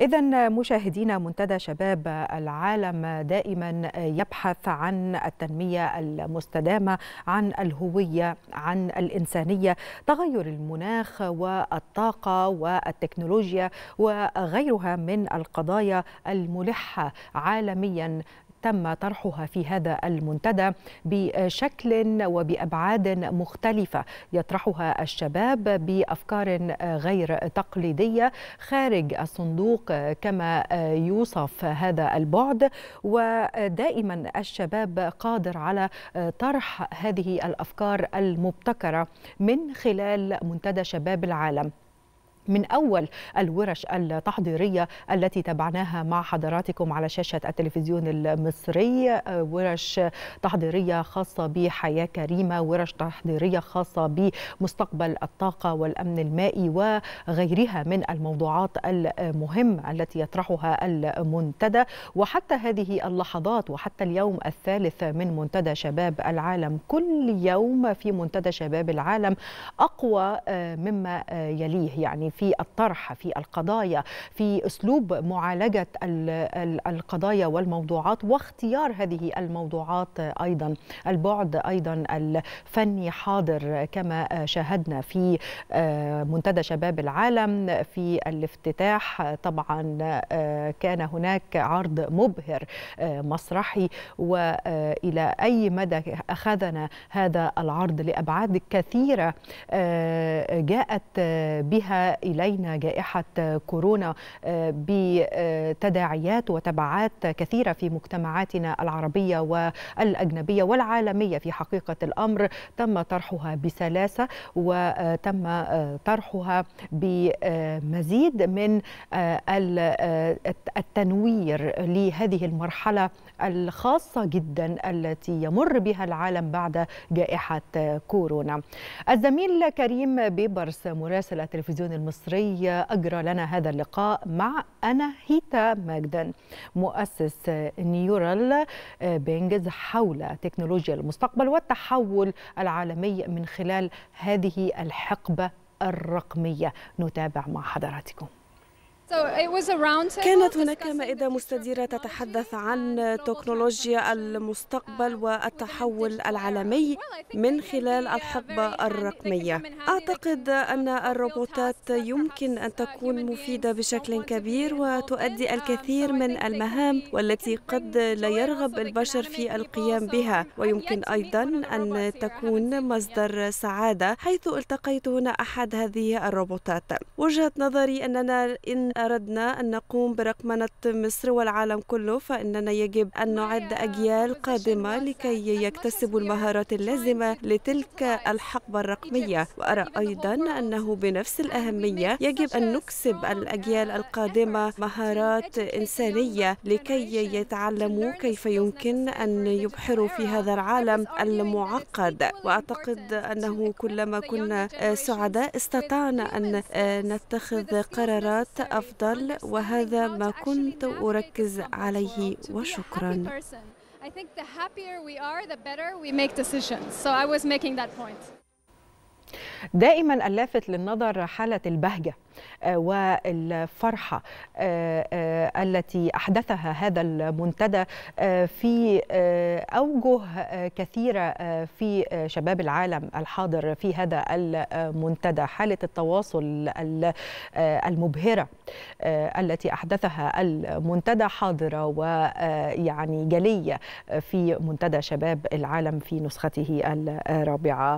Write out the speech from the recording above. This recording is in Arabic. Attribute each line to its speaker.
Speaker 1: إذا مشاهدينا منتدى شباب العالم دائما يبحث عن التنمية المستدامة عن الهوية عن الإنسانية تغير المناخ والطاقة والتكنولوجيا وغيرها من القضايا الملحة عالميا تم طرحها في هذا المنتدى بشكل وبأبعاد مختلفة يطرحها الشباب بأفكار غير تقليدية خارج الصندوق كما يوصف هذا البعد ودائما الشباب قادر على طرح هذه الأفكار المبتكرة من خلال منتدى شباب العالم من أول الورش التحضيرية التي تابعناها مع حضراتكم على شاشة التلفزيون المصري آه، ورش تحضيرية خاصة بحياة كريمة ورش تحضيرية خاصة بمستقبل الطاقة والأمن المائي وغيرها من الموضوعات المهمة التي يطرحها المنتدى وحتى هذه اللحظات وحتى اليوم الثالث من منتدى شباب العالم كل يوم في منتدى شباب العالم أقوى آه، مما آه، يليه يعني في الطرح في القضايا في اسلوب معالجه القضايا والموضوعات واختيار هذه الموضوعات ايضا البعد ايضا الفني حاضر كما شاهدنا في آه، منتدى شباب العالم في الافتتاح طبعا آه، كان هناك عرض مبهر آه، مسرحي والى اي مدى اخذنا هذا العرض لابعاد كثيره جاءت بها إلينا جائحة كورونا آه، بتداعيات وتبعات كثيرة في مجتمعاتنا العربية والأجنبية والعالمية في حقيقة الأمر تم طرحها بسلاسة وتم آه، طرحها بمزيد من آه، التنوير لهذه المرحلة الخاصة جدا التي يمر بها العالم بعد جائحة كورونا الزميل كريم بيبرس مراسل التلفزيون المصري المصري أجرى لنا هذا اللقاء مع أنا هيتا ماجدن مؤسس نيورال بينجز حول تكنولوجيا المستقبل والتحول العالمي من خلال هذه الحقبة الرقمية نتابع مع حضراتكم كانت
Speaker 2: هناك مائدة مستديرة تتحدث عن تكنولوجيا المستقبل والتحول العالمي من خلال الحقبة الرقمية أعتقد أن الروبوتات يمكن أن uh, تكون مفيدة بشكل كبير وتؤدي um, الكثير من المهام والتي قد لا يرغب البشر في القيام بها um, ويمكن أيضا أن تكون مصدر سعادة حيث التقيت هنا أحد هذه الروبوتات وجهة نظري أننا إن أردنا أن نقوم برقمنة مصر والعالم كله فإننا يجب أن نعد أجيال قادمة لكي يكتسبوا المهارات اللازمة لتلك الحقبة الرقمية وأرى أيضا أنه بنفس الأهمية يجب أن نكسب الأجيال القادمة مهارات إنسانية لكي يتعلموا كيف يمكن أن يبحروا في هذا العالم المعقد وأعتقد أنه كلما كنا سعداء استطعنا أن نتخذ قرارات أفضل أفضل وهذا ما كنت أركز عليه وشكرا
Speaker 1: دائما اللافت للنظر حالة البهجة آه، والفرحة آه، آه، التي أحدثها هذا المنتدى آه، في آه، أوجه آه، كثيرة في شباب العالم الحاضر في هذا المنتدى حالة التواصل المبهرة التي أحدثها المنتدى حاضرة ويعني جلية في منتدى شباب العالم في نسخته الرابعة